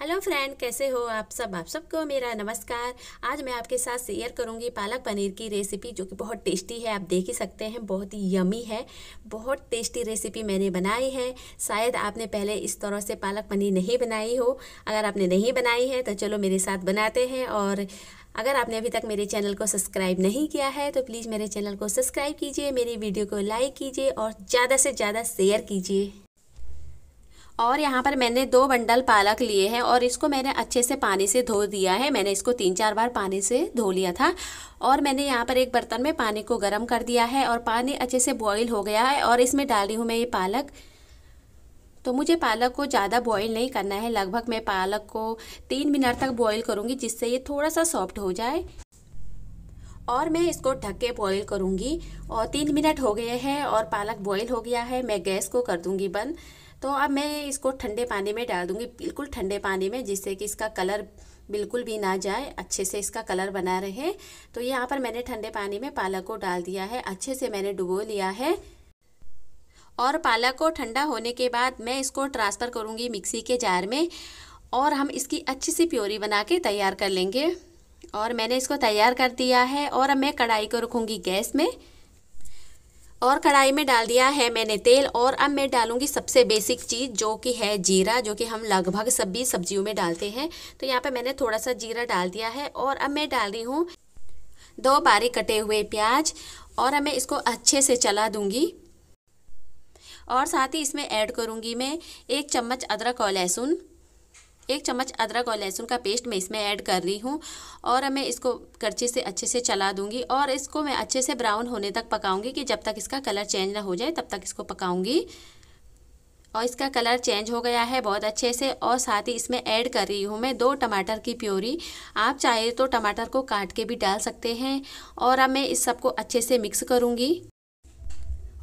hello friend कैसे हो आप सब आप सबको मेरा नमस्कार आज मैं आपके साथ शेयर करूंगी पालक पनीर की रेसिपी जो कि बहुत टेस्टी है आप देख ही सकते हैं बहुत ही यमी है बहुत टेस्टी रेसिपी मैंने बनाई है शायद आपने पहले इस तरह से पालक पनीर नहीं बनाई हो अगर आपने नहीं बनाई है तो चलो मेरे साथ बनाते हैं और अगर आपने अभी तक मेरे चैनल को सब्सक्राइब नहीं किया है तो प्लीज़ मेरे चैनल को सब्सक्राइब कीजिए मेरी वीडियो को लाइक कीजिए और ज़्यादा से ज़्यादा शेयर कीजिए और यहाँ पर मैंने दो बंडल पालक लिए हैं और इसको मैंने अच्छे से पानी से धो दिया है मैंने इसको तीन चार बार पानी से धो लिया था और मैंने यहाँ पर एक बर्तन में पानी को गर्म कर दिया है और पानी अच्छे से बॉईल हो गया है और इसमें डाल रही हूँ मैं ये पालक तो मुझे पालक को ज़्यादा बॉईल नहीं करना है लगभग मैं पालक को तीन मिनट तक बॉईल करूँगी जिससे ये थोड़ा सा सॉफ्ट हो जाए और मैं इसको ढक के बॉईल करूँगी और तीन मिनट हो गए हैं और पालक बॉईल हो गया है मैं गैस को कर दूँगी बंद तो अब मैं इसको ठंडे पानी में डाल दूँगी बिल्कुल ठंडे पानी में जिससे कि इसका कलर बिल्कुल भी ना जाए अच्छे से इसका कलर बना रहे तो यहाँ पर मैंने ठंडे पानी में पालक को डाल दिया है अच्छे से मैंने डुबो लिया है और पालक को ठंडा होने के बाद मैं इसको ट्रांसफ़र करूँगी मिक्सी के जार में और हम इसकी अच्छी सी प्योरी बना के तैयार कर लेंगे और मैंने इसको तैयार कर दिया है और अब मैं कढ़ाई को रखूँगी गैस में और कढ़ाई में डाल दिया है मैंने तेल और अब मैं डालूंगी सबसे बेसिक चीज़ जो कि है जीरा जो कि हम लगभग सभी सब्जियों में डालते हैं तो यहाँ पे मैंने थोड़ा सा जीरा डाल दिया है और अब मैं डाल रही हूँ दो बारीक कटे हुए प्याज और अब मैं इसको अच्छे से चला दूँगी और साथ ही इसमें ऐड करूँगी मैं एक चम्मच अदरक और लहसुन एक चम्मच अदरक और लहसुन का पेस्ट मैं इसमें ऐड कर रही हूँ और मैं इसको करचे से अच्छे से चला दूँगी और इसको मैं अच्छे से ब्राउन होने तक पकाऊँगी कि जब तक इसका कलर चेंज ना हो जाए तब तक इसको पकाऊँगी और इसका कलर चेंज हो गया है बहुत अच्छे से और साथ ही इसमें ऐड कर रही हूँ मैं दो टमाटर की प्योरी आप चाहे तो टमाटर को काट के भी डाल सकते हैं और अब मैं इस सबको अच्छे से मिक्स करूँगी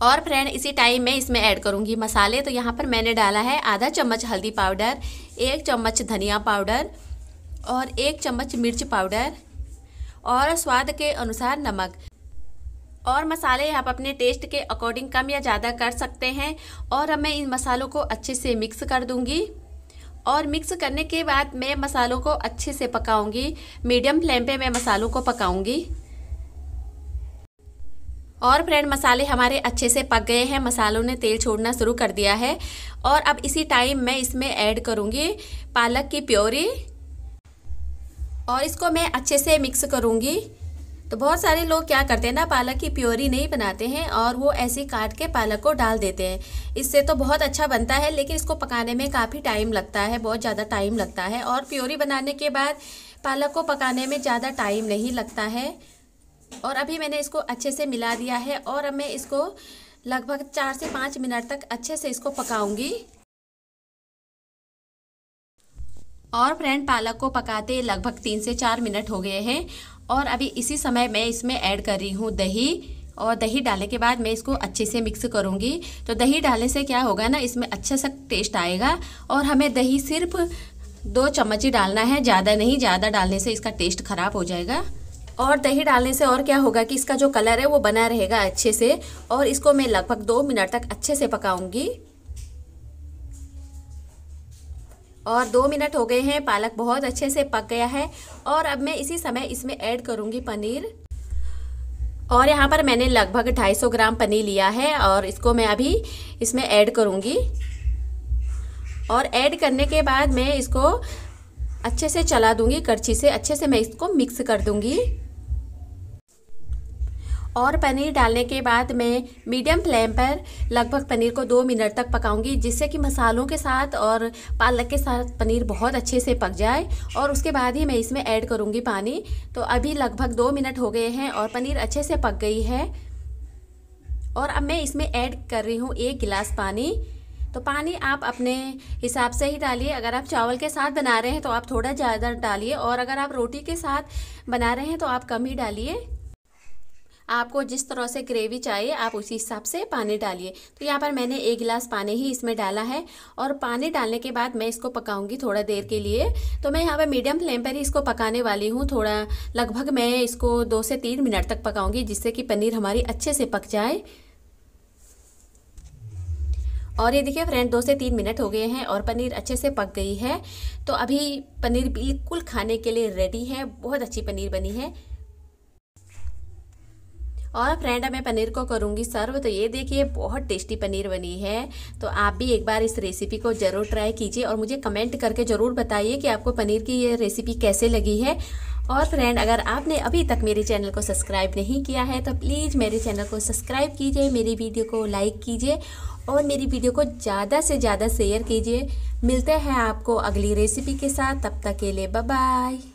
और फ्रेंड इसी टाइम मैं इसमें ऐड करूँगी मसाले तो यहाँ पर मैंने डाला है आधा चम्मच हल्दी पाउडर एक चम्मच धनिया पाउडर और एक चम्मच मिर्च पाउडर और स्वाद के अनुसार नमक और मसाले आप अपने टेस्ट के अकॉर्डिंग कम या ज़्यादा कर सकते हैं और अब मैं इन मसालों को अच्छे से मिक्स कर दूंगी और मिक्स करने के बाद मैं मसालों को अच्छे से पकाऊंगी मीडियम फ्लेम पे मैं मसालों को पकाऊंगी और फ्रेंड मसाले हमारे अच्छे से पक गए हैं मसालों ने तेल छोड़ना शुरू कर दिया है और अब इसी टाइम मैं इसमें ऐड करूँगी पालक की प्योरी और इसको मैं अच्छे से मिक्स करूँगी तो बहुत सारे लोग क्या करते हैं ना पालक की प्योरी नहीं बनाते हैं और वो ऐसे काट के पालक को डाल देते हैं इससे तो बहुत अच्छा बनता है लेकिन इसको पकाने में काफ़ी टाइम लगता है बहुत ज़्यादा टाइम लगता है और प्योरी बनाने के बाद पालक को पकाने में ज़्यादा टाइम नहीं लगता है और अभी मैंने इसको अच्छे से मिला दिया है और अब मैं इसको लगभग चार से पाँच मिनट तक अच्छे से इसको पकाऊंगी और फ्रेंड पालक को पकाते लगभग तीन से चार मिनट हो गए हैं और अभी इसी समय मैं इसमें ऐड कर रही हूँ दही और दही डालने के बाद मैं इसको अच्छे से मिक्स करूँगी तो दही डालने से क्या होगा ना इसमें अच्छा सा टेस्ट आएगा और हमें दही सिर्फ दो चम्मच ही डालना है ज़्यादा नहीं ज़्यादा डालने से इसका टेस्ट ख़राब हो जाएगा और दही डालने से और क्या होगा कि इसका जो कलर है वो बना रहेगा अच्छे से और इसको मैं लगभग दो मिनट तक अच्छे से पकाऊंगी और दो मिनट हो गए हैं पालक बहुत अच्छे से पक गया है और अब मैं इसी समय इसमें ऐड करूँगी पनीर और यहाँ पर मैंने लगभग 250 ग्राम पनीर लिया है और इसको मैं अभी इसमें ऐड करूँगी और ऐड करने के बाद मैं इसको अच्छे से चला दूँगी करछी से अच्छे से मैं इसको मिक्स कर दूँगी और पनीर डालने के बाद मैं मीडियम फ्लेम पर लगभग पनीर को दो मिनट तक पकाऊंगी जिससे कि मसालों के साथ और पालक के साथ पनीर बहुत अच्छे से पक जाए और उसके बाद ही मैं इसमें ऐड करूँगी पानी तो अभी लगभग दो मिनट हो गए हैं और पनीर अच्छे से पक गई है और अब मैं इसमें ऐड कर रही हूँ एक गिलास पानी तो पानी आप अपने हिसाब से ही डालिए अगर आप चावल के साथ बना रहे हैं तो आप थोड़ा ज़्यादा डालिए और अगर आप रोटी के साथ बना रहे हैं तो आप कम ही डालिए आपको जिस तरह से ग्रेवी चाहिए आप उसी हिसाब से पानी डालिए तो यहाँ पर मैंने एक गिलास पानी ही इसमें डाला है और पानी डालने के बाद मैं इसको पकाऊंगी थोड़ा देर के लिए तो मैं यहाँ पर मीडियम फ्लेम पर ही इसको पकाने वाली हूँ थोड़ा लगभग मैं इसको दो से तीन मिनट तक पकाऊंगी जिससे कि पनीर हमारी अच्छे से पक जाए और ये देखिए फ्रेंड दो से तीन मिनट हो गए हैं और पनीर अच्छे से पक गई है तो अभी पनीर बिल्कुल खाने के लिए रेडी है बहुत अच्छी पनीर बनी है और फ्रेंड मैं पनीर को करूँगी सर्व तो ये देखिए बहुत टेस्टी पनीर बनी है तो आप भी एक बार इस रेसिपी को ज़रूर ट्राई कीजिए और मुझे कमेंट करके ज़रूर बताइए कि आपको पनीर की ये रेसिपी कैसे लगी है और फ्रेंड अगर आपने अभी तक मेरे चैनल को सब्सक्राइब नहीं किया है तो प्लीज़ मेरे चैनल को सब्सक्राइब कीजिए मेरी वीडियो को लाइक कीजिए और मेरी वीडियो को ज़्यादा से ज़्यादा शेयर कीजिए मिलते हैं आपको अगली रेसिपी के साथ तब तक के लिए बाय